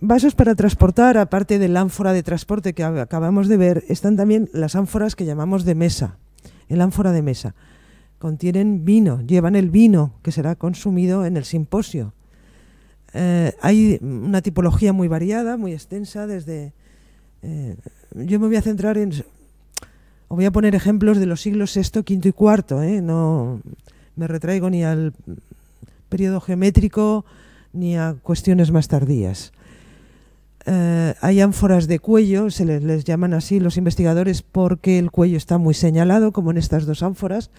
vasos para transportar, aparte del ánfora de transporte que acabamos de ver, están también las ánforas que llamamos de mesa, el ánfora de mesa. Contienen vino, llevan el vino que será consumido en el simposio. Eh, hay una tipología muy variada, muy extensa, desde... Eh, yo me voy a centrar en... o voy a poner ejemplos de los siglos VI, V y IV. Eh, no me retraigo ni al periodo geométrico, ni a cuestiones más tardías. Eh, hay ánforas de cuello, se les, llaman así los investigadores porque el cuello está muy señalado, como en estas dos ánforas.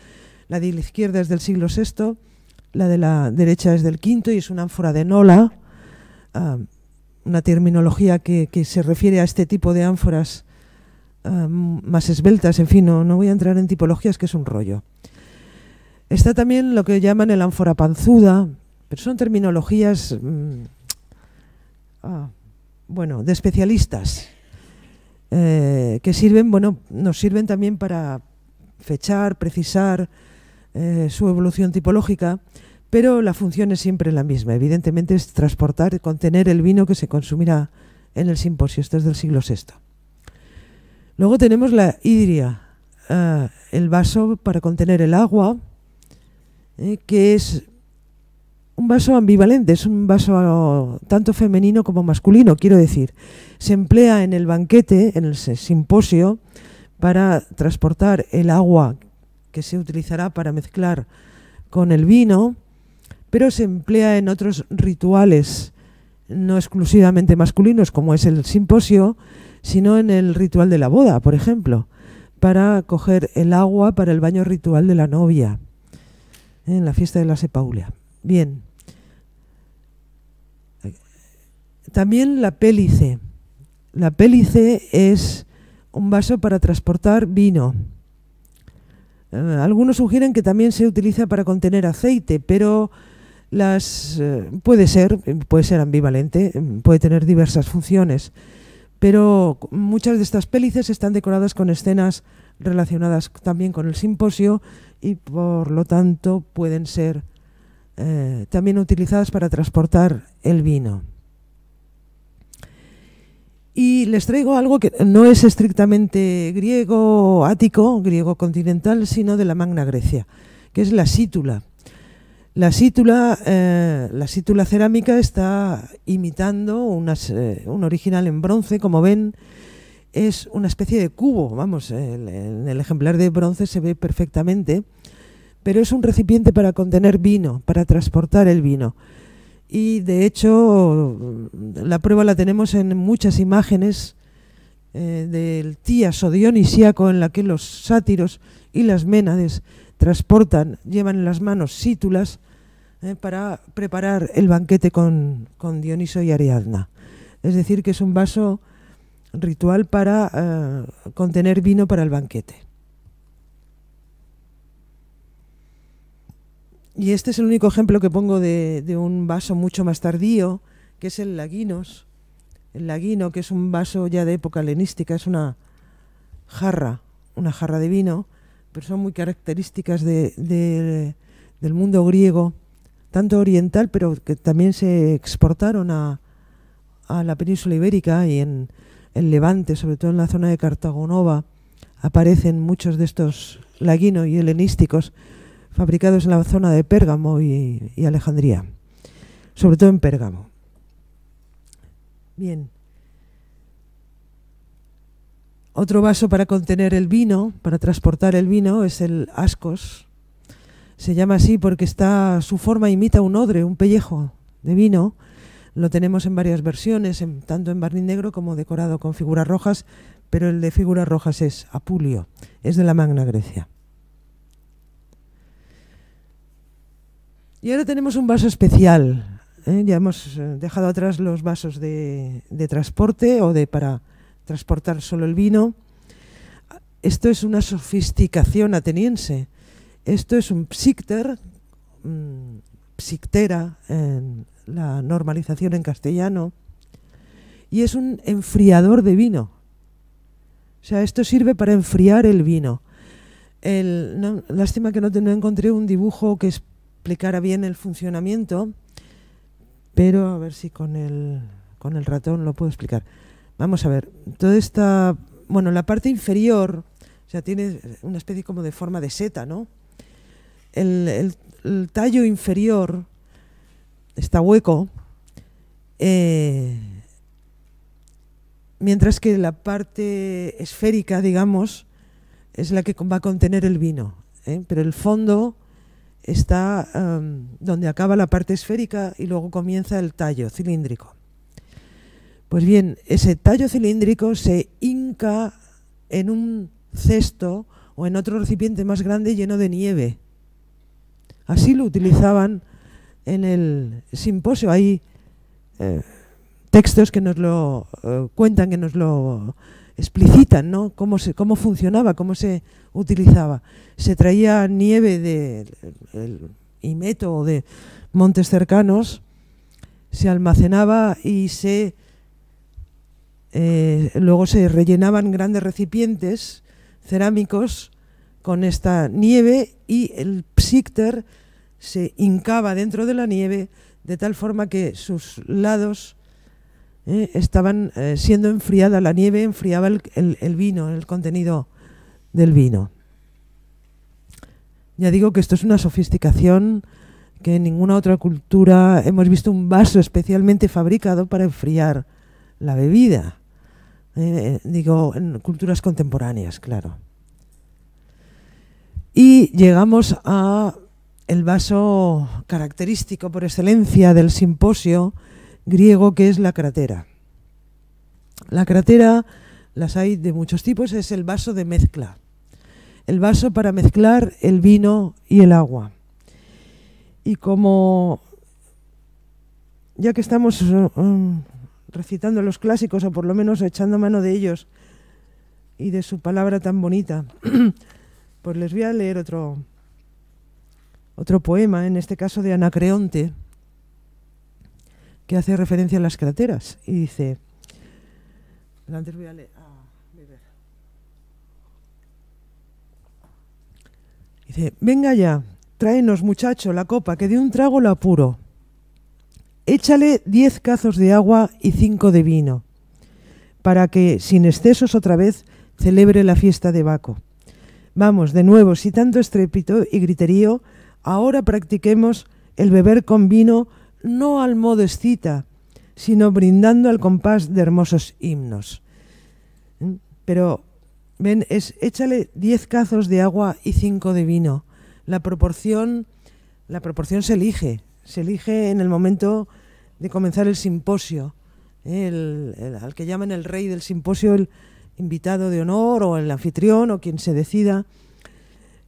La de la izquierda es del siglo VI, la de la derecha es del V y es una ánfora de Nola, ah, una terminología que, se refiere a este tipo de ánforas ah, más esbeltas, en fin, no, voy a entrar en tipologías que es un rollo. Está también lo que llaman el ánfora panzuda, pero son terminologías... Mm, ah, bueno, de especialistas eh, que sirven, bueno, nos sirven también para fechar, precisar eh, su evolución tipológica, pero la función es siempre la misma. Evidentemente es transportar, y contener el vino que se consumirá en el simposio. Esto es del siglo VI. Luego tenemos la hidria, eh, el vaso para contener el agua, que es un vaso ambivalente, es un vaso tanto femenino como masculino, quiero decir. Se emplea en el banquete, en el simposio, para transportar el agua que se utilizará para mezclar con el vino, pero se emplea en otros rituales, no exclusivamente masculinos, como es el simposio, sino en el ritual de la boda, por ejemplo, para coger el agua para el baño ritual de la novia, en la fiesta de la Sepaulia. Bien. También la pélice. La pélice es un vaso para transportar vino. Eh, algunos sugieren que también se utiliza para contener aceite, pero las eh, puede ser, puede ser ambivalente, mm, puede tener diversas funciones. Pero muchas de estas pélices están decoradas con escenas relacionadas también con el simposio y por lo tanto pueden ser eh, también utilizadas para transportar el vino. Y les traigo algo que no es estrictamente griego ático, griego continental, sino de la Magna Grecia, que es la sítula. La sítula, eh, la sítula cerámica está imitando eh, un original en bronce, como ven, es una especie de cubo, vamos, en el ejemplar de bronce se ve perfectamente pero es un recipiente para contener vino, para transportar el vino. Y de hecho, la prueba la tenemos en muchas imágenes eh, del o dionisíaco en la que los sátiros y las ménades transportan, llevan en las manos sítulas eh, para preparar el banquete con, Dioniso y Ariadna. Es decir, que es un vaso ritual para eh, contener vino para el banquete. Y este es el único ejemplo que pongo de, un vaso mucho más tardío, que es el Laguinos. El Laguino, que es un vaso ya de época helenística, es una jarra, una jarra de vino, pero son muy características del mundo griego, tanto oriental, pero que también se exportaron a, a la península ibérica y en el Levante, sobre todo en la zona de Cartagonova, aparecen muchos de estos laguinos y helenísticos fabricados en la zona de Pérgamo y, Alejandría, sobre todo en Pérgamo. Bien. Otro vaso para contener el vino, para transportar el vino, es el ascos. Se llama así porque está su forma imita un odre, un pellejo de vino. Lo tenemos en varias versiones, tanto en barniz negro como decorado con figuras rojas, pero el de figuras rojas es Apulio, es de la Magna Grecia. Y ahora tenemos un vaso especial. ¿eh? Ya hemos eh, dejado atrás los vasos de, transporte o de para transportar solo el vino. Esto es una sofisticación ateniense. Esto es un psicter, mm, en la normalización en castellano, y es un enfriador de vino. O sea, esto sirve para enfriar el vino. lástima que no, no encontré un dibujo que es explicara bien el funcionamiento, pero a ver si con el, con el ratón lo puedo explicar. Vamos a ver, toda esta, bueno, la parte inferior, o sea, tiene una especie como de forma de seta, ¿no? El, el, tallo inferior está hueco, eh, mientras que la parte esférica, digamos, es la que va a contener el vino, ¿eh? pero el fondo está em, donde acaba la parte esférica y luego comienza el tallo cilíndrico. Pues bien, ese tallo cilíndrico se hinca en un cesto o en otro recipiente más grande lleno de nieve. Así lo utilizaban en el simposio. Hay eh, textos que nos lo eh, cuentan, que nos lo explicitan ¿no? cómo, cómo funcionaba, cómo se utilizaba. Se traía nieve de Imeto o de montes cercanos, se almacenaba y se eh, luego se rellenaban grandes recipientes cerámicos con esta nieve y el psícter se hincaba dentro de la nieve de tal forma que sus lados ¿eh? estaban eh, siendo enfriada la nieve, enfriaba el, vino, el contenido del vino. Ya digo que esto es una sofisticación que en ninguna otra cultura hemos visto un vaso especialmente fabricado para enfriar la bebida. Eh, digo, en culturas contemporáneas, claro. Y llegamos a el vaso característico por excelencia del simposio, griego que es la cratera. La cratera las hay de muchos tipos, es el vaso de mezcla, el vaso para mezclar el vino y el agua. Y como ya que estamos eh, recitando los clásicos, o por lo menos echando mano de ellos y de su palabra tan bonita, pues les voy a leer otro, otro poema, en este caso de Anacreonte, que hace referencia a las cráteras y dice, venga ya, tráenos muchacho la copa, que de un trago la apuro. Échale diez cazos de agua y cinco de vino, para que, sin excesos otra vez, celebre la fiesta de Baco. Vamos, de nuevo, si tanto estrépito y griterío, ahora practiquemos el beber con vino no al modo escita, sino brindando al compás de hermosos himnos. ¿Mm? Pero, ven, es échale diez cazos de agua y cinco de vino. La proporción, la proporción se elige, se elige en el momento de comenzar el simposio. ¿eh? El, al que llaman el rey del simposio, el invitado de honor o el anfitrión o quien se decida,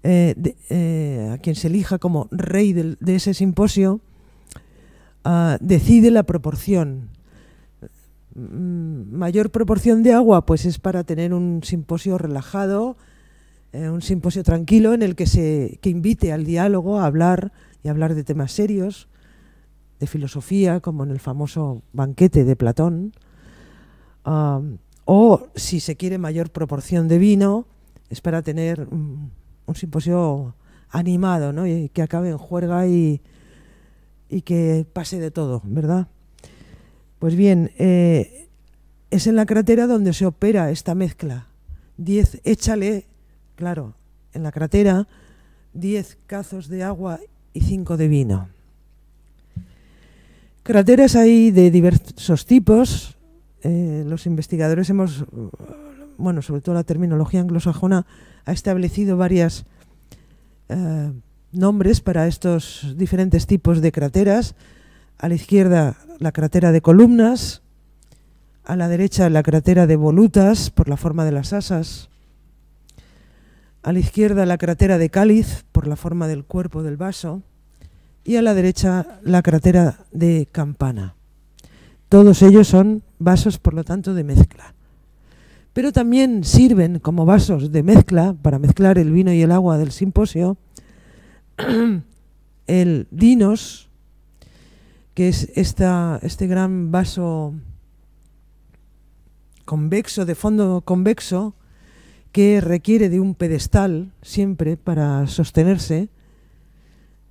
eh, eh, a quien se elija como rey de ese simposio, Ah, decide la proporción. Mm, mayor proporción de agua, pues es para tener un simposio relajado, eh, un simposio tranquilo en el que se que invite al diálogo, a hablar y hablar de temas serios, de filosofía, como en el famoso banquete de Platón. o si se quiere mayor proporción de vino, es para tener un, simposio animado, ¿no? Y que acabe en juerga y, y que pase de todo, ¿verdad? Pues bien, eh, es en la crátera donde se opera esta mezcla. 10 échale, claro, en la crátera, 10 cazos de agua y 5 de vino. Crateras hay de diversos tipos. Eh, los investigadores hemos, bueno, sobre todo la terminología anglosajona, ha establecido varias eh, nombres para estos diferentes tipos de crateras. A la izquierda la crátera de columnas, a la derecha la crátera de volutas por la forma de las asas, a la izquierda la crátera de cáliz por la forma del cuerpo del vaso y a la derecha la crátera de campana. Todos ellos son vasos, por lo tanto, de mezcla. Pero también sirven como vasos de mezcla para mezclar el vino y el agua del simposio el Dinos, que es este gran vaso convexo, de fondo convexo, que requiere de un pedestal siempre para sostenerse.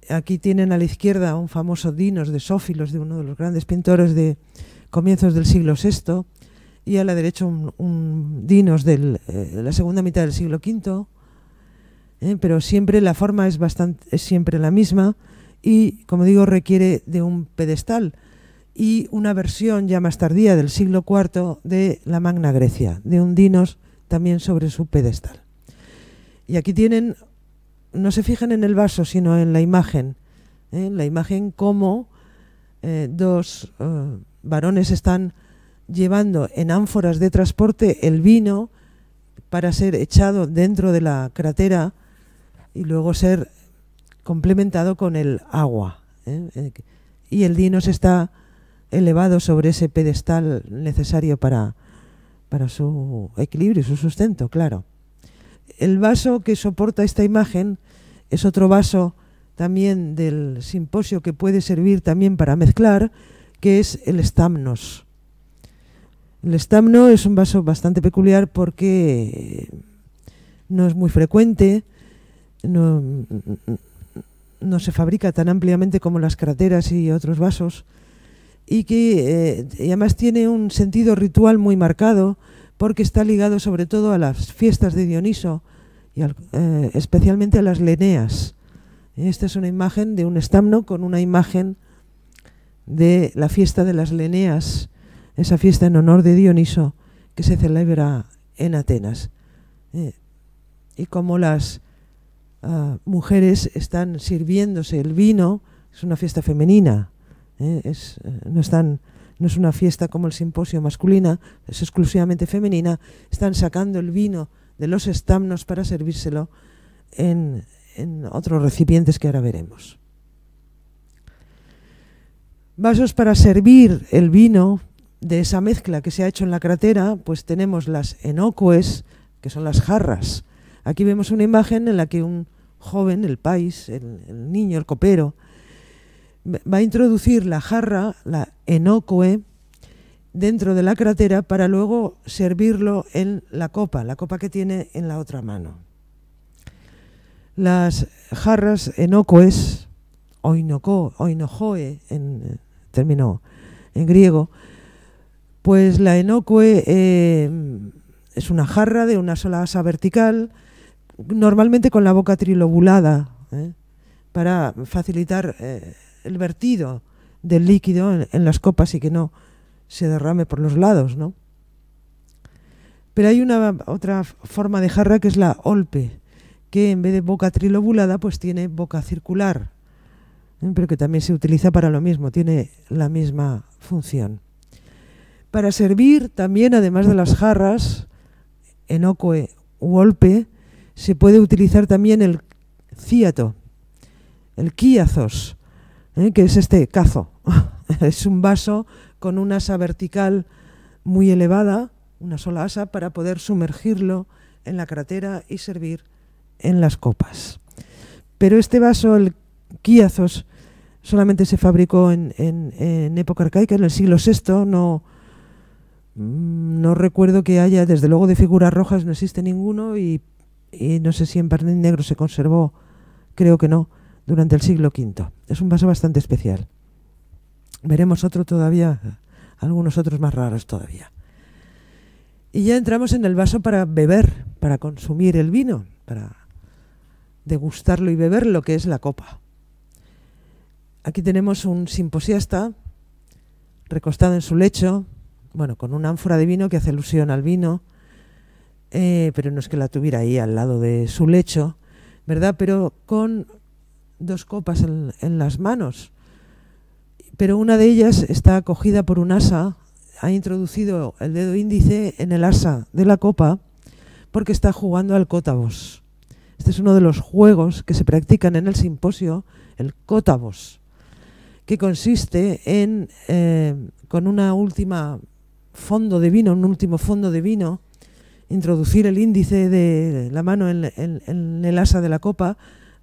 Aquí tienen a la izquierda un famoso Dinos de Sófilos, de uno de los grandes pintores de comienzos del siglo VI, y a la derecha un, Dinos eh, de la segunda mitad del siglo V, ¿eh? pero siempre la forma es, bastante, siempre la misma y, como digo, requiere de un pedestal y una versión ya más tardía del siglo IV de la Magna Grecia, de un dinos también sobre su pedestal. Y aquí tienen, no se fijan en el vaso, sino en la imagen, en ¿eh? la imagen cómo eh, dos varones están llevando en ánforas de transporte el vino para ser echado dentro de la cratera y luego ser complementado con el agua. ¿eh? Eh, y el Dinos está elevado sobre ese pedestal necesario para, su equilibrio y su sustento, claro. El vaso que soporta esta imagen es otro vaso también del simposio que puede servir también para mezclar, que es el estamnos. El estamno es un vaso bastante peculiar porque no es muy frecuente, no, no se fabrica tan ampliamente como las crateras y otros vasos, y que eh, además tiene un sentido ritual muy marcado porque está ligado sobre todo a las fiestas de Dioniso y eh, especialmente a las leneas. Esta es una imagen de un estamno con una imagen de la fiesta de las leneas, esa fiesta en honor de Dioniso que se celebra en Atenas. Eh, y como las eh, mujeres están sirviéndose el vino, es una fiesta femenina, ¿eh? Eh, no, están, no es una fiesta como el simposio masculina, es exclusivamente femenina, están sacando el vino de los estamnos para servírselo en, en otros recipientes que ahora veremos. Vasos para servir el vino de esa mezcla que se ha hecho en la cratera, pues tenemos las enocues, que son las jarras. Aquí vemos una imagen en la que un, joven, el país, el, niño, el copero, va a introducir la jarra, la enoque, dentro de la crátera para luego servirlo en la copa, la copa que tiene en la otra mano. Las jarras enoques o oinojoe en término en griego, pues la enoque eh, es una jarra de una sola asa vertical normalmente con la boca trilobulada, ¿eh? para facilitar eh, el vertido del líquido en, las copas y que no se derrame por los lados, Pero hay una otra forma de jarra que es la olpe, que en vez de boca trilobulada, pues tiene boca circular, ¿eh? pero que también se utiliza para lo mismo, tiene la misma función. Para servir también, además de las jarras, enoque u olpe, se puede utilizar también el ciato, el kiazos, ¿eh? que es este cazo. es un vaso con una asa vertical muy elevada, una sola asa, para poder sumergirlo en la cratera y servir en las copas. Pero este vaso, el kiazos, solamente se fabricó en, época arcaica, en el siglo VI, no, mm, no recuerdo que haya, desde luego de figuras rojas no existe ninguno y y no sé si en barniz negro se conservó, creo que no, durante el siglo V. Es un vaso bastante especial. Veremos otro todavía, algunos otros más raros todavía. Y ya entramos en el vaso para beber, para consumir el vino, para degustarlo y beber lo que es la copa. Aquí tenemos un simposiasta recostado en su lecho, bueno, con una ánfora de vino que hace alusión al vino, eh, pero no es que la tuviera ahí al lado de su lecho, ¿verdad? Pero con dos copas en, las manos. Pero una de ellas está acogida por un asa, ha introducido el dedo índice en el asa de la copa porque está jugando al cótabos. Este es uno de los juegos que se practican en el simposio, el cótabos, que consiste en, eh, con una última fondo de vino, un último fondo de vino, introducir el índice de la mano en, el asa de la copa,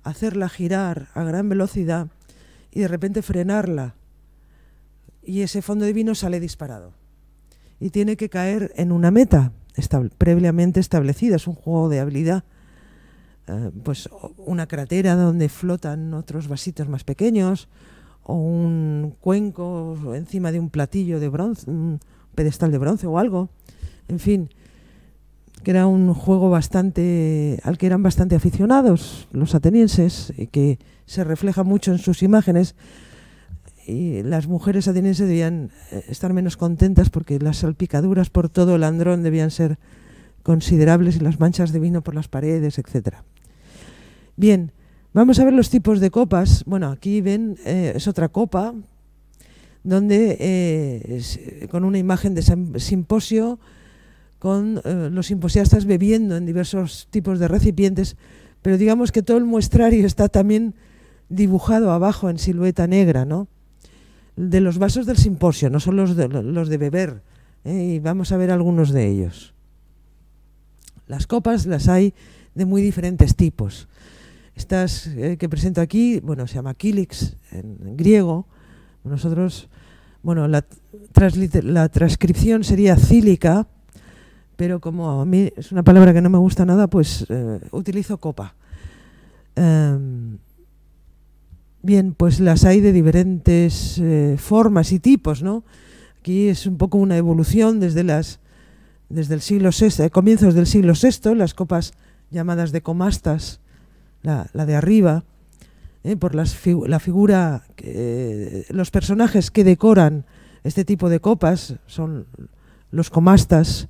hacerla girar a gran velocidad y de repente frenarla. Y ese fondo de vino sale disparado. Y tiene que caer en una meta previamente establecida. Es un juego de habilidad. Eh, pues una cratera donde flotan otros vasitos más pequeños o un cuenco encima de un platillo de bronce, un pedestal de bronce o algo. En fin, que era un juego bastante al que eran bastante aficionados los atenienses y que se refleja mucho en sus imágenes y las mujeres atenienses debían eh, estar menos contentas porque las salpicaduras por todo el andrón debían ser considerables y las manchas de vino por las paredes, etcétera. Bien, vamos a ver los tipos de copas. Bueno, aquí ven eh, es otra copa donde eh, con una imagen de simposio con eh, los simposiastas bebiendo en diversos tipos de recipientes, pero digamos que todo el muestrario está también dibujado abajo en silueta negra, ¿no? De los vasos del simposio, no son los de, los de beber, ¿eh? y vamos a ver algunos de ellos. Las copas las hay de muy diferentes tipos. Estas eh, que presento aquí, bueno, se llama kilix en, griego. Nosotros, bueno, la, la transcripción sería cílica, pero como a mí es una palabra que no me gusta nada, pues eh, utilizo copa. Em, bien, pues las hay de diferentes eh, formas y tipos, ¿no? Aquí es un poco una evolución desde las desde el siglo VI, eh, comienzos del siglo VI, las copas llamadas de comastas, la, de arriba, por la figura, los personajes que decoran este tipo de copas son los comastas,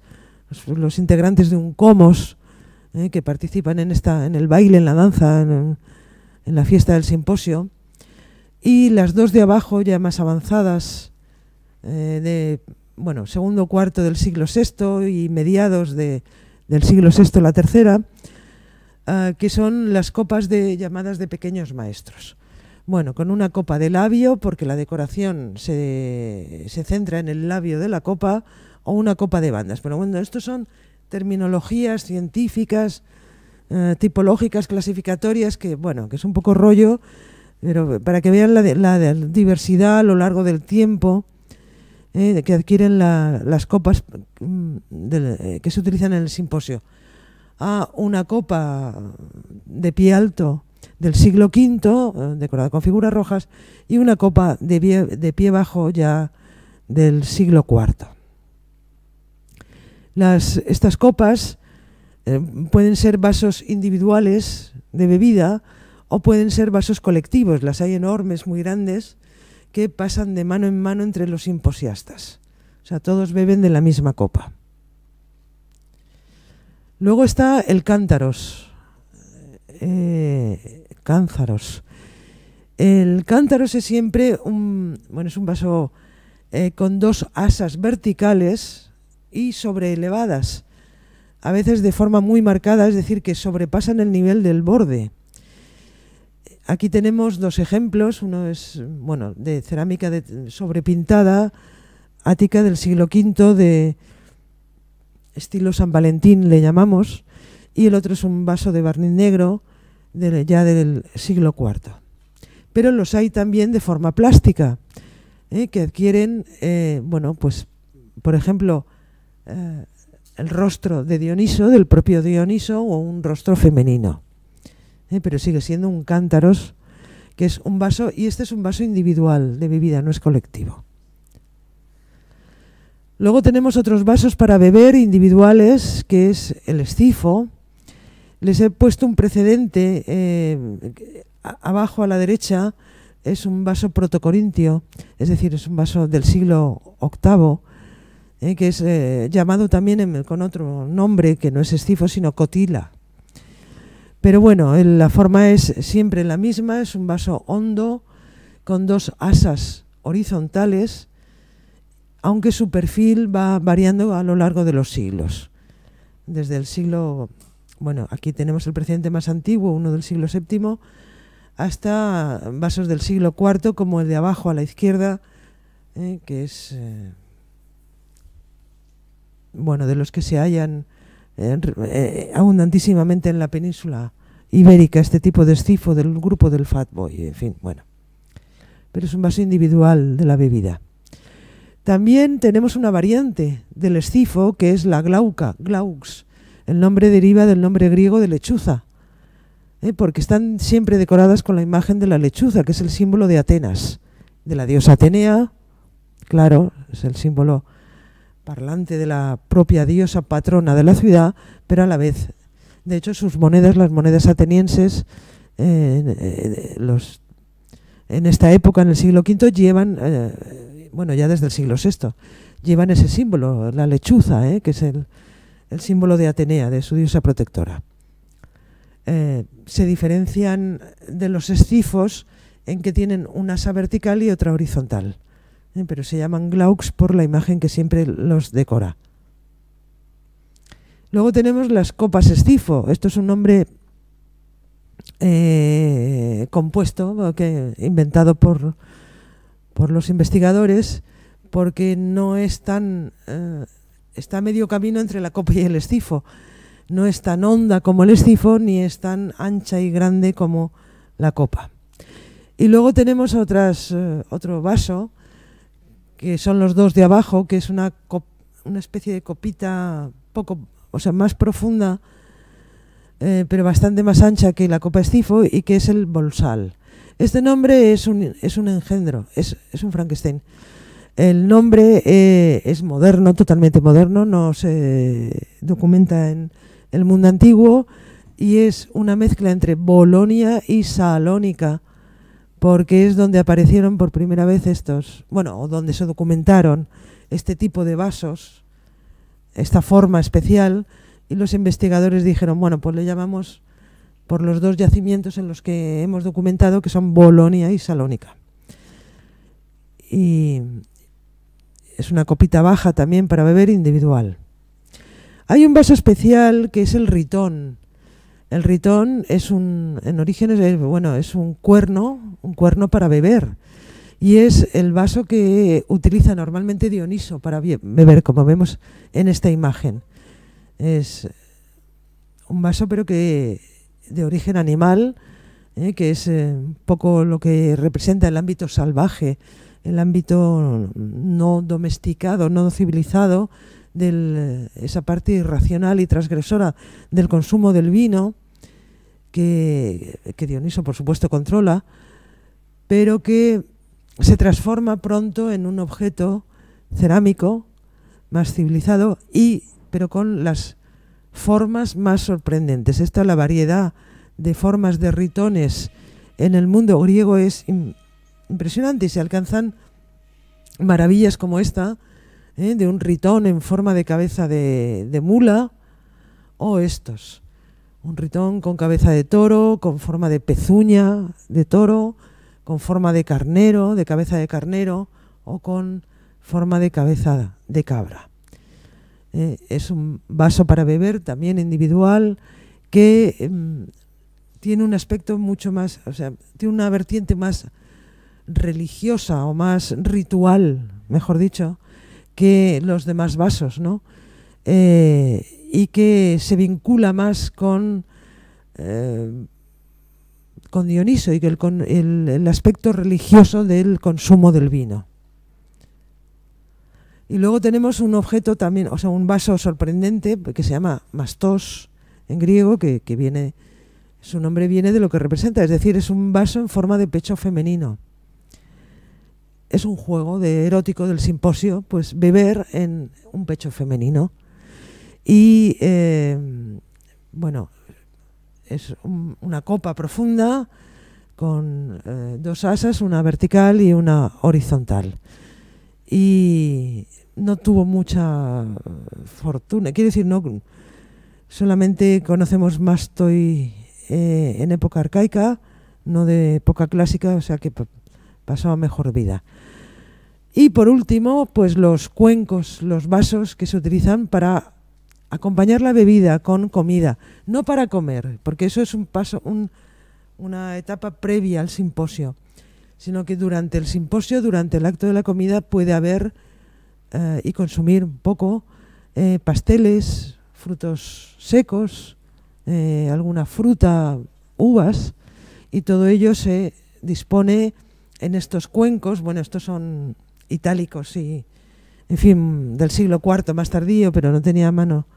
los, integrantes de un comos eh, que participan en, esta, en el baile, en la danza, en, la fiesta del simposio. Y las dos de abajo, ya más avanzadas, eh, de bueno, segundo cuarto del siglo VI y mediados del siglo VI la tercera, ah, que son las copas de, llamadas de pequeños maestros. Bueno, con una copa de labio, porque la decoración se centra en el labio de la copa, o una copa de bandas. Pero bueno, estos son terminologías científicas, eh, tipológicas, clasificatorias, que bueno, que es un poco rollo, pero para que vean la, diversidad a lo largo del tiempo eh, que adquieren las copas mm, eh, que se utilizan en el simposio. A una copa de pie alto del siglo V, decorada con figuras rojas, y una copa de de pie bajo ya del siglo IV estas copas eh, pueden ser vasos individuales de bebida o pueden ser vasos colectivos. Las hay enormes, muy grandes, que pasan de mano en mano entre los simposiastas. O sea, todos beben de la misma copa. Luego está el cántaros. Eh, cántaros. El cántaros es siempre un, bueno, es un vaso eh, con dos asas verticales y sobreelevadas, a veces de forma muy marcada, es decir, que sobrepasan el nivel del borde. Aquí tenemos dos ejemplos, uno es bueno, de cerámica de sobrepintada, ática del siglo V, de estilo San Valentín le llamamos, y el otro es un vaso de barniz negro ya del siglo IV. Pero los hay también de forma plástica, eh, que adquieren, eh, bueno, pues, por ejemplo, eh, el rostro de Dioniso, del propio Dioniso, o un rostro femenino. Eh, pero sigue siendo un cántaros, que es un vaso, y este es un vaso individual de bebida, no es colectivo. Luego tenemos otros vasos para beber individuales, que es el escifo. Les he puesto un precedente eh, abajo a la derecha, es un vaso protocorintio, es decir, es un vaso del siglo VIII ¿eh? que es eh, llamado también con otro nombre que no es escifo sino cotila. Pero bueno, la forma es siempre la misma, es un vaso hondo con dos asas horizontales, aunque su perfil va variando a lo largo de los siglos. Desde el siglo, bueno, aquí tenemos el precedente más antiguo, uno del siglo VII, hasta vasos del siglo IV, como el de abajo a la izquierda, ¿eh? que es bueno, de los que se hallan eh, eh, abundantísimamente en la península ibérica, este tipo de escifo del grupo del Fatboy, en fin, bueno. Pero es un vaso individual de la bebida. También tenemos una variante del escifo que es la glauca, glaux. El nombre deriva del nombre griego de lechuza, eh, porque están siempre decoradas con la imagen de la lechuza, que es el símbolo de Atenas, de la diosa Atenea, claro, es el símbolo parlante de la propia diosa patrona de la ciudad, pero a la vez, de hecho, sus monedas, las monedas atenienses, eh, eh, en esta época, en el siglo V, llevan, eh, bueno, ya desde el siglo VI, llevan ese símbolo, la lechuza, que es el, el, símbolo de Atenea, de su diosa protectora. se diferencian de los escifos en que tienen una asa vertical y otra horizontal. Eh, pero se llaman Glaucs por la imagen que siempre los decora. Luego tenemos las copas estifo. Esto es un nombre eh, compuesto, que, inventado por, por los investigadores, porque no es tan... Eh, está medio camino entre la copa y el estifo. No es tan honda como el estifo, ni es tan ancha y grande como la copa. Y luego tenemos otro vaso que son los dos de abajo, que es una, una especie de copita poco, o sea, más profunda, eh, pero bastante más ancha que la copa estifo, y que es el bolsal. Este nombre es un, es un engendro, es, un Frankenstein. El nombre eh, es moderno, totalmente moderno, no se documenta en el mundo antiguo y es una mezcla entre Bolonia y Salónica porque es donde aparecieron por primera vez estos, bueno, donde se documentaron este tipo de vasos, esta forma especial, y los investigadores dijeron, bueno, pues le llamamos por los dos yacimientos en los que hemos documentado, que son Bolonia y Salónica. Y es una copita baja también para beber individual. Hay un vaso especial que es el ritón, el ritón es un, en orígenes, es, bueno, es un cuerno, un cuerno para beber. Y es el vaso que utiliza normalmente Dioniso para beber, como vemos en esta imagen. Es un vaso, pero que de origen animal, eh, que es eh, un poco lo que representa el ámbito salvaje, el ámbito no domesticado, no civilizado, de eh, esa parte irracional y transgresora del consumo del vino que, Dioniso, por supuesto, controla, pero que se transforma pronto en un objeto cerámico más civilizado y pero con las formas más sorprendentes. Esta la variedad de formas de ritones en el mundo griego es impresionante y se alcanzan maravillas como esta, ¿eh? de un ritón en forma de cabeza de mula, o estos, un ritón con cabeza de toro, con forma de pezuña de toro, con forma de carnero, de cabeza de carnero o con forma de cabeza de cabra. Eh, es un vaso para beber también individual que em, tiene un aspecto mucho más, o sea, tiene una vertiente más religiosa o más ritual, mejor dicho, que los demás vasos, ¿no? Eh, y que se vincula más con, eh, con Dioniso y que el, con el, aspecto religioso del consumo del vino. Y luego tenemos un objeto también, o sea, un vaso sorprendente que se llama mastos en griego, que, que, viene, su nombre viene de lo que representa, es decir, es un vaso en forma de pecho femenino. Es un juego de erótico del simposio, pues beber en un pecho femenino. Y eh, bueno, es una copa profunda con eh, dos asas, una vertical y una horizontal. Y no tuvo mucha fortuna. Quiere decir, no solamente conocemos más toy eh, en época arcaica, no de época clásica, o sea que pasaba mejor vida. Y por último, pues los cuencos, los vasos que se utilizan para acompañar la bebida con comida, no para comer, porque eso es un paso, una etapa previa al simposio, sino que durante el simposio, durante el acto de la comida, puede haber eh, y consumir un poco eh, pasteles, frutos secos, eh, alguna fruta, uvas, y todo ello se dispone en estos cuencos, bueno, estos son itálicos y, en fin, del siglo IV más tardío, pero no tenía mano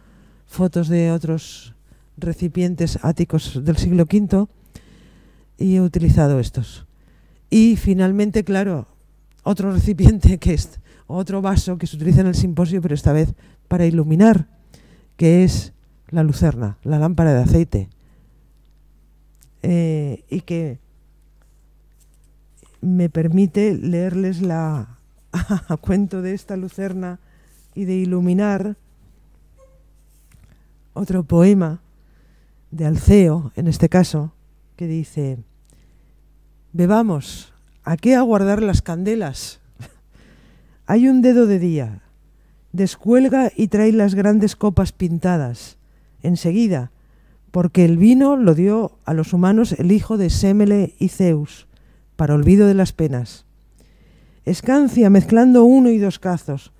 fotos de otros recipientes áticos del siglo V y he utilizado estos. Y finalmente, claro, otro recipiente que es otro vaso que se utiliza en el simposio, pero esta vez para iluminar, que es la lucerna, la lámpara de aceite. Eh, y que me permite leerles la cuento de esta lucerna y de iluminar otro poema de Alceo, en este caso, que dice, bebamos, ¿a qué aguardar las candelas? Hay un dedo de día, descuelga y trae las grandes copas pintadas, enseguida, porque el vino lo dio a los humanos el hijo de Semele y Zeus, para olvido de las penas. Escancia mezclando uno y dos cazos,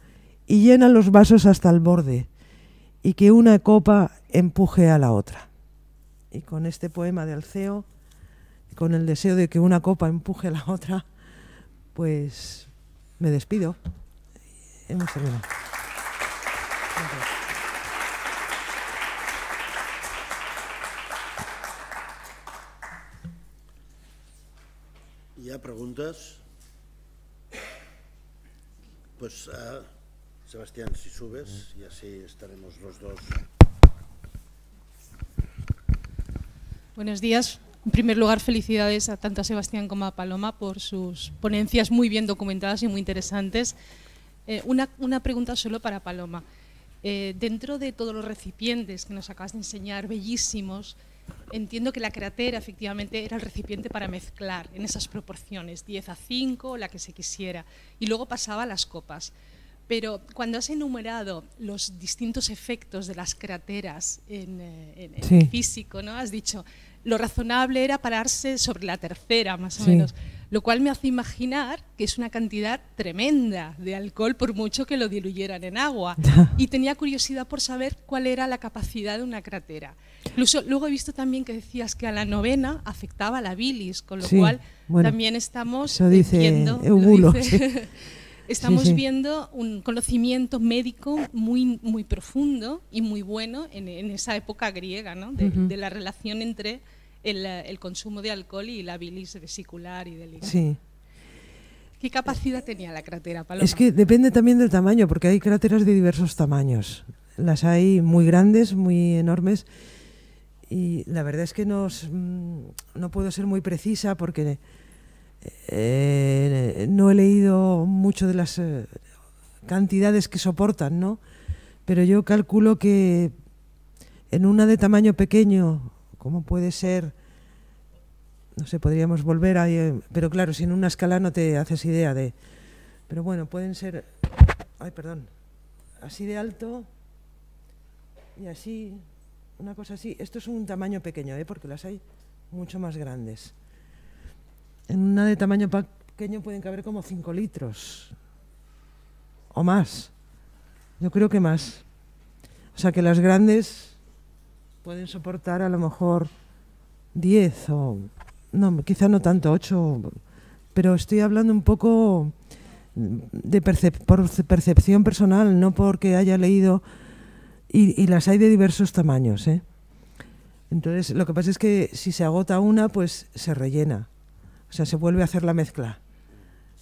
y llena los vasos hasta el borde y que una copa empuje a la otra. Y con este poema de Alceo, con el deseo de que una copa empuje a la otra, pues me despido. Gracias. Pues, ah, Sebastián, si subes y así estaremos los dos. Buenos días. En primer lugar, felicidades a tanto a Sebastián como a Paloma por sus ponencias muy bien documentadas y muy interesantes. Eh, una, pregunta solo para Paloma. Eh, dentro de todos los recipientes que nos acabas de enseñar, bellísimos, entiendo que la cratera efectivamente era el recipiente para mezclar en esas proporciones, 10 a 5, la que se quisiera, y luego pasaba a las copas. Pero cuando has enumerado los distintos efectos de las cráteras en, eh, físico, ¿no? has dicho, lo razonable era pararse sobre la tercera, más o menos, lo cual me hace imaginar que es una cantidad tremenda de alcohol, por mucho que lo diluyeran en agua. y tenía curiosidad por saber cuál era la capacidad de una cratera. Incluso luego he visto también que decías que a la novena afectaba la bilis, con lo cual también estamos... Eso dice Estamos viendo un conocimiento médico muy, muy profundo y muy bueno en, esa época griega, ¿no? de, la relación entre el, consumo de alcohol y la bilis vesicular y del hígado. Sí. ¿Qué capacidad tenía la crátera, Paloma? Es que depende también del tamaño, porque hay cráteras de diversos tamaños. Las hay muy grandes, muy enormes, y la verdad es que no, mm, no puedo ser muy precisa porque eh, no he leído mucho de las eh, cantidades que soportan, ¿no? Pero yo calculo que en una de tamaño pequeño, como puede ser, no sé, podríamos volver ahí, eh, pero claro, si en una escala no te haces idea de... Pero bueno, pueden ser... Ay, perdón. Así de alto y así, una cosa así. Esto es un tamaño pequeño, porque las hay mucho más grandes. En una de tamaño pequeño pueden caber como 5 litros o más. Yo creo que más. O sea que las grandes pueden soportar a lo mejor 10 o, no, quizá no tanto, 8, pero estoy hablando un poco de por percepción personal, no porque haya leído, y, y las hay de diversos tamaños. ¿eh? Entonces, lo que pasa es que si se agota una, pues se rellena. O sea, se vuelve a hacer la mezcla.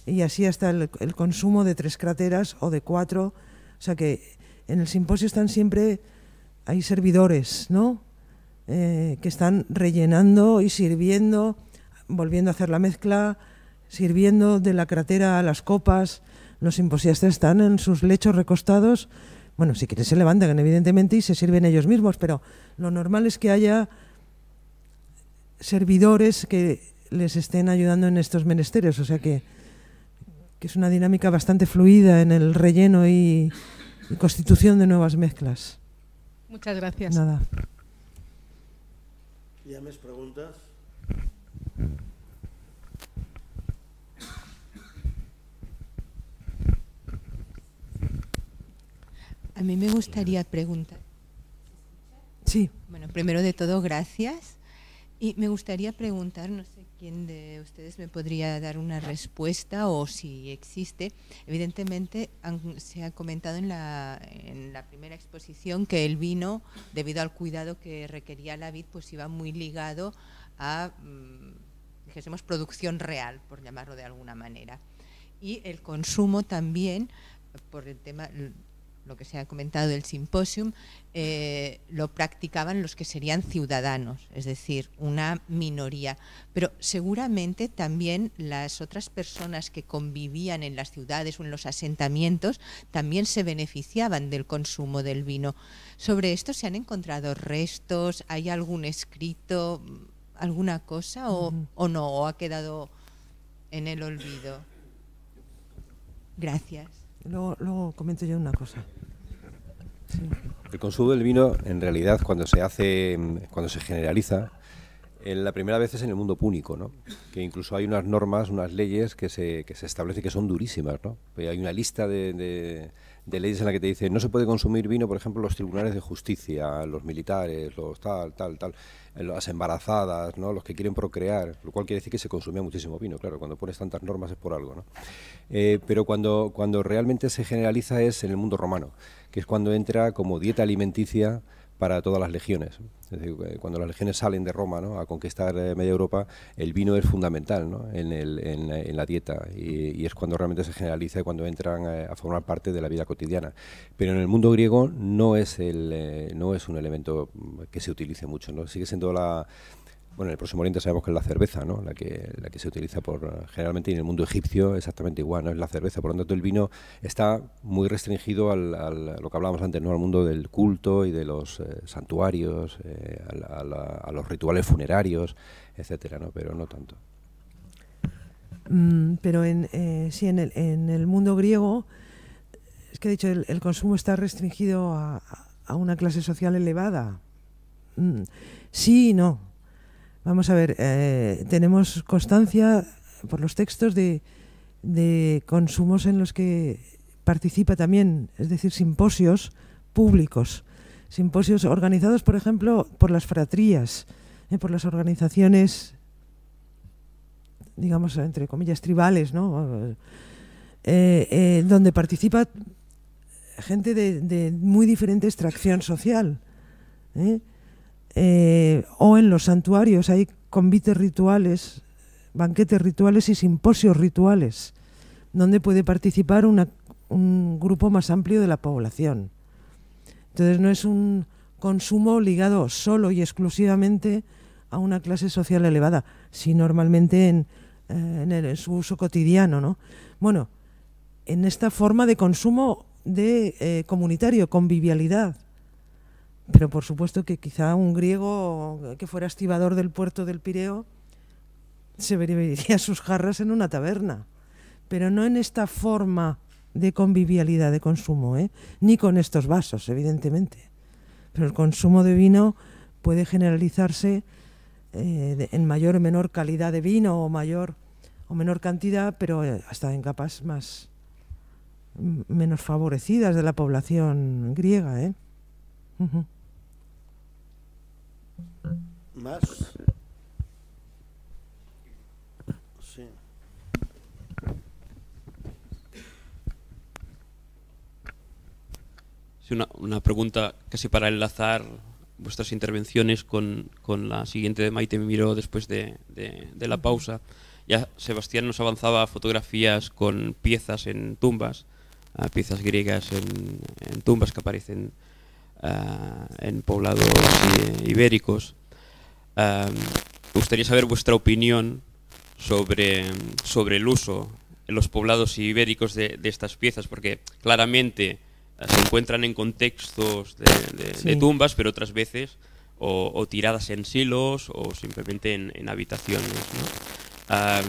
Y así hasta el, consumo de tres crateras o de cuatro. O sea que en el simposio están siempre, hay servidores, ¿no? Eh, que están rellenando y sirviendo, volviendo a hacer la mezcla, sirviendo de la cratera a las copas. Los simposiastas están en sus lechos recostados. Bueno, si quieren se levantan, evidentemente, y se sirven ellos mismos, pero lo normal es que haya servidores que les estén ayudando en estos menesteres. O sea que, que es una dinámica bastante fluida en el relleno y, constitución de nuevas mezclas. Muchas gracias. Nada. ¿Ya mis preguntas? A mí me gustaría preguntar. Sí. Bueno, primero de todo, gracias. Y me gustaría preguntarnos ¿Quién de ustedes me podría dar una respuesta o si existe? Evidentemente, se ha comentado en la, en la, primera exposición que el vino, debido al cuidado que requería la vid, pues iba muy ligado a, dijésemos, mm, producción real, por llamarlo de alguna manera. Y el consumo también, por el tema lo que se ha comentado del simposium, eh, lo practicaban los que serían ciudadanos, es decir, una minoría. Pero seguramente también las otras personas que convivían en las ciudades o en los asentamientos también se beneficiaban del consumo del vino. ¿Sobre esto se han encontrado restos? ¿Hay algún escrito, alguna cosa o no? ¿O ha quedado en el olvido? Gracias. Luego, comento yo una cosa. El consumo del vino, en realidad, cuando se hace, cuando se generaliza, eh, la primera vez es en el mundo púnico, ¿no? Que incluso hay unas normas, unas leyes que se, que se establece que son durísimas, ¿no? Pues hay una lista de de leyes en la que te dicen no se puede consumir vino, por ejemplo, los tribunales de justicia, los militares, los tal, tal, tal, las embarazadas, ¿no? los que quieren procrear, lo cual quiere decir que se consumía muchísimo vino, claro, cuando pones tantas normas es por algo, ¿no? Eh, pero cuando, cuando realmente se generaliza es en el mundo romano, que es cuando entra como dieta alimenticia para todas las legiones. Eh, cuando las legiones salen de Roma ¿no? a conquistar eh, media Europa, el vino es fundamental en, la, dieta y, es cuando realmente se generaliza y cuando entran eh, a formar parte de la vida cotidiana. Pero en el mundo griego no es, el, no es un elemento que se utilice mucho, ¿no? sigue siendo la bueno, en el próximo oriente sabemos que es la cerveza, ¿no? La que, la que se utiliza por generalmente en el mundo egipcio exactamente igual, ¿no? Es la cerveza. Por lo tanto, el vino está muy restringido al, a lo que hablábamos antes, ¿no? Al mundo del culto y de los eh, santuarios, eh, a, los rituales funerarios, etcétera, ¿no? Pero no tanto. Mm, pero en, eh, sí, en el, mundo griego, es que he dicho, el, consumo está restringido a, una clase social elevada. Mm, sí y no Vamos a ver, eh, tenemos constancia por los textos de, consumos en los que participa también, es decir, simposios públicos, simposios organizados, por ejemplo, por las fratrías, eh, por las organizaciones, digamos, entre comillas, tribales, ¿no? Eh, donde participa gente de, muy diferente extracción social. ¿eh? Eh, o en los santuarios hay convites rituales, banquetes rituales y simposios rituales, donde puede participar un grupo más amplio de la población. Entonces no es un consumo ligado solo y exclusivamente a una clase social elevada, sino normalmente eh, en, su uso cotidiano. ¿no? Bueno, en esta forma de consumo de eh, comunitario, convivialidad, pero por supuesto que quizá un griego que fuera estibador del puerto del Pireo se bebería sus jarras en una taberna, pero no en esta forma de convivialidad de consumo, ¿eh? ni con estos vasos, evidentemente. Pero el consumo de vino puede generalizarse eh, en mayor o menor calidad de vino o mayor o menor cantidad, pero eh, hasta en capas más mm, menos favorecidas de la población griega. ¿eh? más? Sí. una, una, pregunta casi para enlazar vuestras intervenciones con, la siguiente de Maite Miró después de, la pausa. Ya Sebastián nos avanzaba fotografías con piezas en tumbas, ah, piezas griegas en, tumbas que aparecen ah, en poblados eh, ibéricos. Em, me gustaría saber vuestra opinión sobre, sobre el uso en los poblados ibéricos de, de estas piezas, porque claramente eh, se encuentran en contextos de, tumbas, pero otras veces o, tiradas en silos o simplemente en, en habitaciones. Em,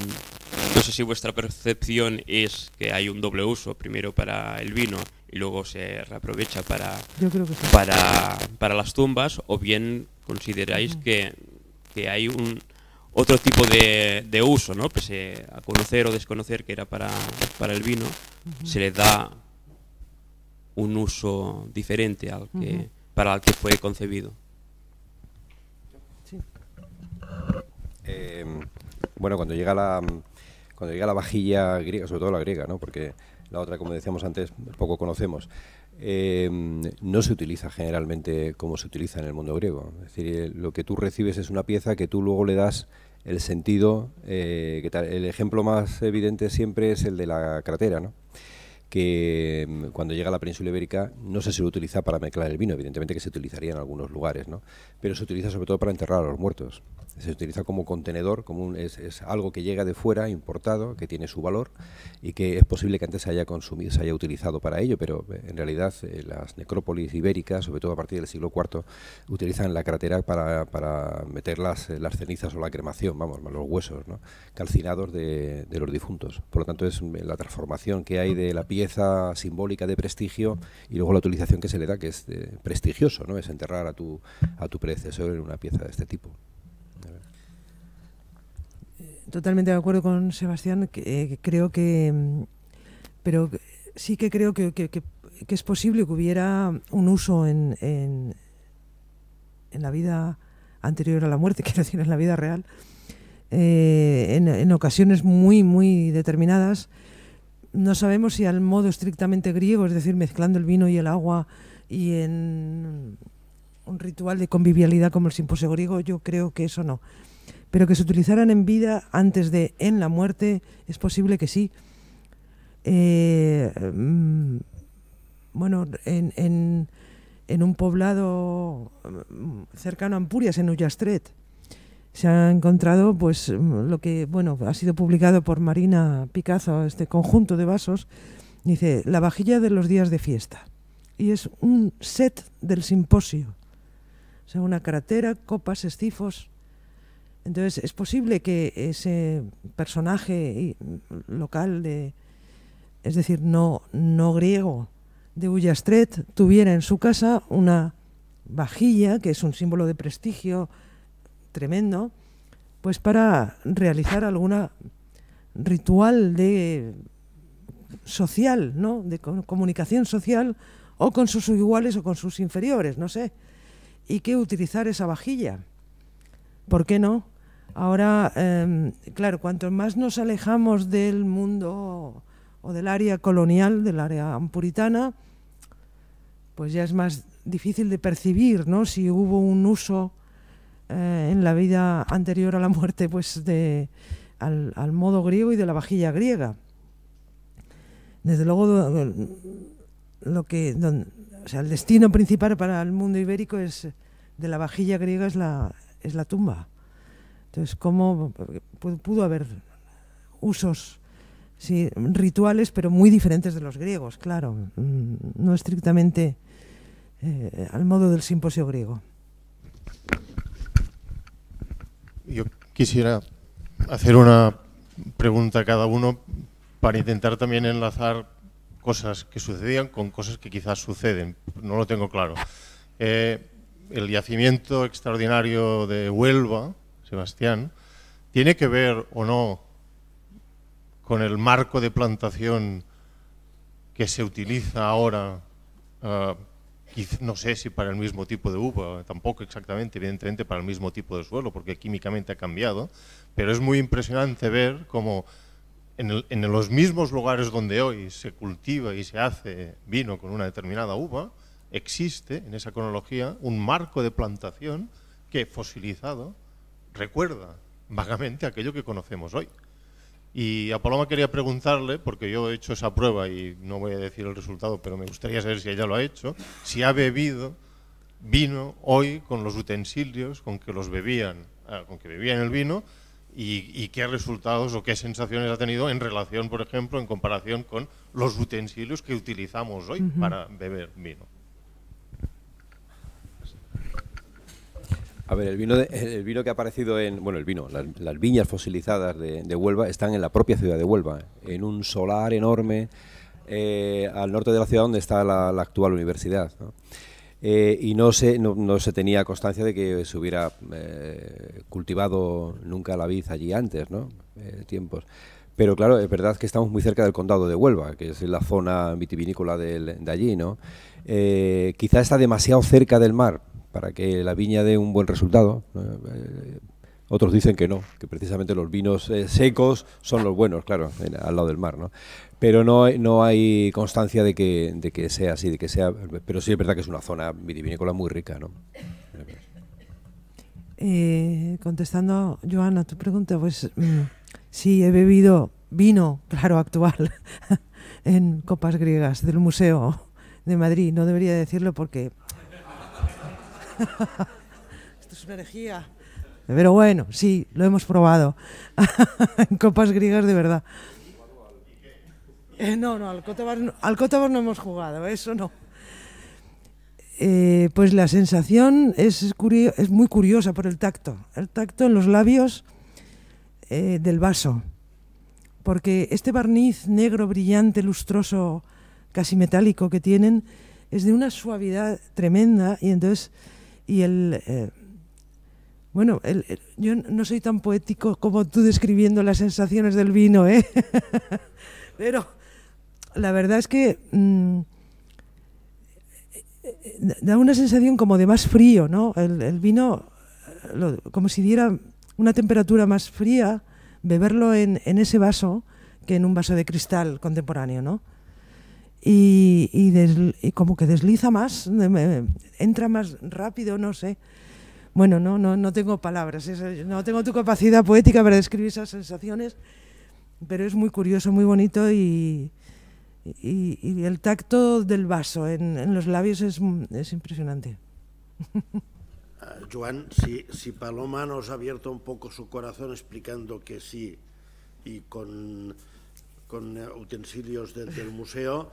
¿no? sé si vuestra percepción es que hay un doble uso, primero para el vino y luego se reaprovecha para, para, para las tumbas, o bien consideráis que que hay un otro tipo de, de uso, ¿no? Pese a conocer o desconocer que era para, para el vino, se le da un uso diferente al que, para el que fue concebido. Eh, bueno, cuando llega la cuando llega la vajilla griega, sobre todo la griega, ¿no? Porque la otra, como decíamos antes, poco conocemos. Eh, no se utiliza generalmente como se utiliza en el mundo griego. Es decir, eh, lo que tú recibes es una pieza que tú luego le das el sentido. Eh, que El ejemplo más evidente siempre es el de la cratera, ¿no? que mm, cuando llega a la península ibérica no se suele utiliza para mezclar el vino, evidentemente que se utilizaría en algunos lugares, ¿no? pero se utiliza sobre todo para enterrar a los muertos se utiliza como contenedor, como es, algo que llega de fuera, importado, que tiene su valor y que es posible que antes se haya consumido, se haya utilizado para ello, pero eh, en realidad eh, las necrópolis ibéricas, sobre todo a partir del siglo IV, utilizan la cratera para, para meter las, eh, las, cenizas o la cremación, vamos, los huesos ¿no? calcinados de, los difuntos. Por lo tanto, es la transformación que hay de la pieza simbólica de prestigio y luego la utilización que se le da, que es prestigioso, ¿no? es enterrar a tu, a tu predecesor en una pieza de este tipo totalmente de acuerdo con Sebastián. Eh, creo que. Mm, pero sí que creo que, es posible que hubiera un uso en, la vida anterior a la muerte, quiero decir, en la vida real, eh, en, ocasiones muy, muy determinadas. No sabemos si al modo estrictamente griego, es decir, mezclando el vino y el agua y en un ritual de convivialidad como el simposio griego, yo creo que eso no pero que se utilizaran en vida antes de en la muerte, es posible que sí. Eh, mm, bueno, en, un poblado mm, cercano a Ampurias, en Ullastret, se ha encontrado pues mm, lo que bueno ha sido publicado por Marina Picazo, este conjunto de vasos, dice la vajilla de los días de fiesta. Y es un set del simposio. O sea, una cratera, copas, escifos, entonces, es posible que ese personaje local de, es decir, no, no griego, de Ullastret, tuviera en su casa una vajilla, que es un símbolo de prestigio tremendo, pues para realizar alguna ritual de social, ¿no? de comunicación social, o con sus iguales o con sus inferiores, no sé. Y que utilizar esa vajilla. ¿Por qué no? Ahora, em, claro, cuanto más nos alejamos del mundo o del área colonial, del área puritana, pues ya es más difícil de percibir si hubo un uso eh, en la vida anterior a la muerte pues al, modo griego y de la vajilla griega. Desde luego, lo que, o sea, el destino principal para el mundo ibérico es de la vajilla griega es es la tumba. Entonces, ¿cómo pudo haber usos rituales, pero muy diferentes de los griegos, claro, mm, no estrictamente eh, al modo del simposio griego? Yo quisiera hacer una pregunta a cada uno para intentar también enlazar cosas que sucedían con cosas que quizás suceden. No lo tengo claro. Eh, el yacimiento extraordinario de Huelva, Sebastián, ¿tiene que ver o no con el marco de plantación que se utiliza ahora, ah, no sé si para el mismo tipo de uva, tampoco exactamente, evidentemente para el mismo tipo de suelo, porque químicamente ha cambiado, pero es muy impresionante ver cómo en, en los mismos lugares donde hoy se cultiva y se hace vino con una determinada uva, existe en esa cronología un marco de plantación que fosilizado recuerda vagamente aquello que conocemos hoy. Y a Paloma quería preguntarle, porque yo he hecho esa prueba y no voy a decir el resultado, pero me gustaría saber si ella lo ha hecho, si ha bebido vino hoy con los utensilios con que los bebían, ah, con que bebían el vino y, qué resultados o qué sensaciones ha tenido en relación, por ejemplo, en comparación con los utensilios que utilizamos hoy para beber vino. A ver, el vino, eh, el vino que ha aparecido en. Bueno, el vino, las, viñas fosilizadas de, Huelva están en la propia ciudad de Huelva, en un solar enorme eh, al norte de la ciudad donde está la, actual universidad. Eh, y no se, no, se tenía constancia de que se hubiera cultivado nunca la vid allí antes, ¿no? tiempos. Pero claro, es verdad que estamos muy cerca del condado de Huelva, que es la zona vitivinícola de allí, ¿no? quizá está demasiado cerca del mar, para que la viña dé un buen resultado. Eh, eh, otros dicen que no, que precisamente los vinos eh, secos son los buenos, claro, al lado del mar, ¿no? Pero no, no hay constancia de que, de que sea así, de que sea... Pero sí es verdad que es una zona vitivinícola muy rica, ¿no? contestando, Joana, tu pregunta, pues mm, sí, he bebido vino, claro, actual, en copas griegas del Museo de Madrid. No debería decirlo porque Esto es una herejía. Pero bueno, sí, lo hemos probado. en copas griegas de verdad. Eh, no, no, al Cotabar no hemos jugado, eso no. Eh, pues la sensación es, es, muy curiosa por el tacto, el tacto en los labios eh, del vaso, porque este barniz negro, brillante, lustroso, casi metálico que tienen, es de una suavidad tremenda y entonces y el eh, bueno, yo no soy tan poético como tú describiendo las sensaciones del vino, ¿eh? pero la verdad es que mm, da una sensación como de más frío, ¿no? El, vino, como si diera una temperatura más fría, beberlo en, en ese vaso que en un vaso de cristal contemporáneo, ¿no? y, como que desliza más, entra más rápido, no sé. Bueno, no, no, no tengo palabras, no tengo tu capacidad poética para describir esas sensaciones, pero es muy curioso, muy bonito y, y, el tacto del vaso en, los labios es, es impresionante. Ah, Joan, si, Paloma nos ha abierto un poco su corazón explicando que sí y con, con utensilios del museo,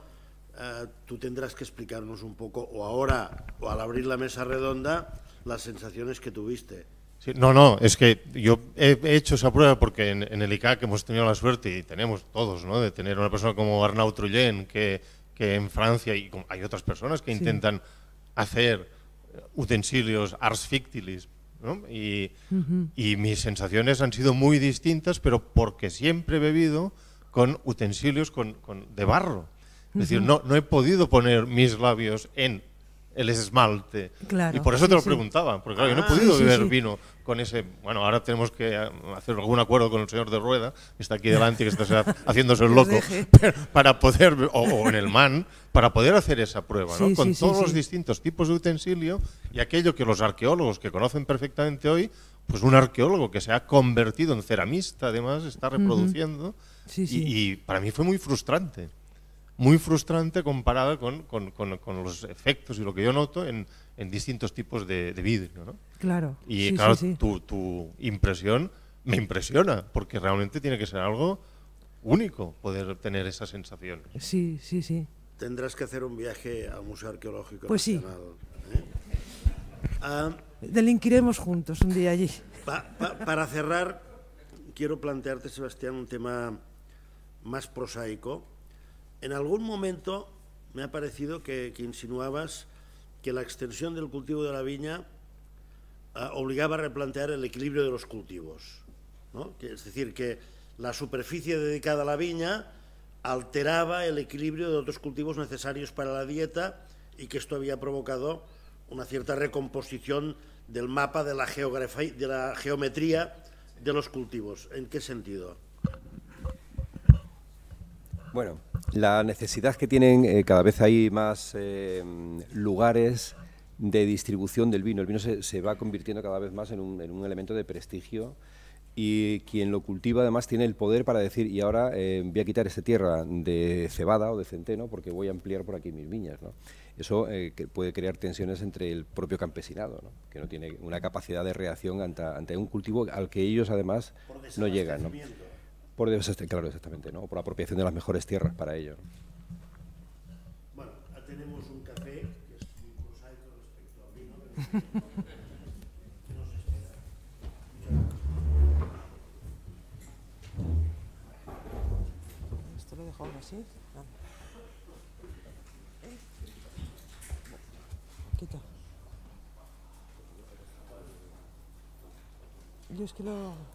eh, tú tendrás que explicarnos un poco, o ahora, o al abrir la mesa redonda, las sensaciones que tuviste. Sí, no, no, es que yo he, hecho esa prueba porque en, el ICAC hemos tenido la suerte, y tenemos todos, de tener una persona como Arnaud Trullén, que, que en Francia, y hay otras personas que intentan hacer utensilios ars fictilis, y, mis sensaciones han sido muy distintas, pero porque siempre he bebido con utensilios con, de barro. Es decir, no, he podido poner mis labios en el esmalte. y por eso te lo preguntaba, porque yo no he ah, podido beber vino con ese... Bueno, ahora tenemos que eh, hacer algún acuerdo con el señor de Rueda, que está aquí delante, que está haciéndose el loco, para poder, o, en el MAN, para poder hacer esa prueba, con todos los distintos tipos de utensilio y aquello que los arqueólogos que conocen perfectamente hoy, pues un arqueólogo que se ha convertido en ceramista, además, está reproduciendo, y para mí fue muy frustrante muy frustrante comparada con, los efectos y lo que yo noto en, distintos tipos de, vidrio. Claro. Y claro, Tu, impresión me impresiona, porque realmente tiene que ser algo único poder tener esa sensación. Sí, sí, sí. Tendrás que hacer un viaje a un museo arqueológico. Pues sí. ¿eh? Ah, Delinquiremos juntos un día allí. para cerrar, quiero plantearte, Sebastián, un tema más prosaico en algún momento me ha parecido que, insinuabas que la extensión del cultivo de la viña ah, obligaba a replantear el equilibrio de los cultivos. es decir, que la superficie dedicada a la viña alteraba el equilibrio de otros cultivos necesarios para la dieta y que esto había provocado una cierta recomposición del mapa de la, de la geometría de los cultivos. ¿En qué sentido? Bueno, la necesidad que tienen, eh, cada vez hay más eh, lugares de distribución del vino. El vino se, va convirtiendo cada vez más en un, elemento de prestigio y quien lo cultiva además tiene el poder para decir, y ahora eh, voy a quitar esta tierra de cebada o de centeno porque voy a ampliar por aquí mis viñas. Eso puede crear tensiones entre el propio campesinado, que no tiene una capacidad de reacción ante, un cultivo al que ellos además no llegan. Por este, claro, exactamente, ¿no? Por la apropiación de las mejores tierras para ello. Bueno, ya tenemos un café que es muy prosaico respecto al vino, pero nos espera? ¿Esto lo dejado así? Ah. Eh. Quita. Yo es que lo...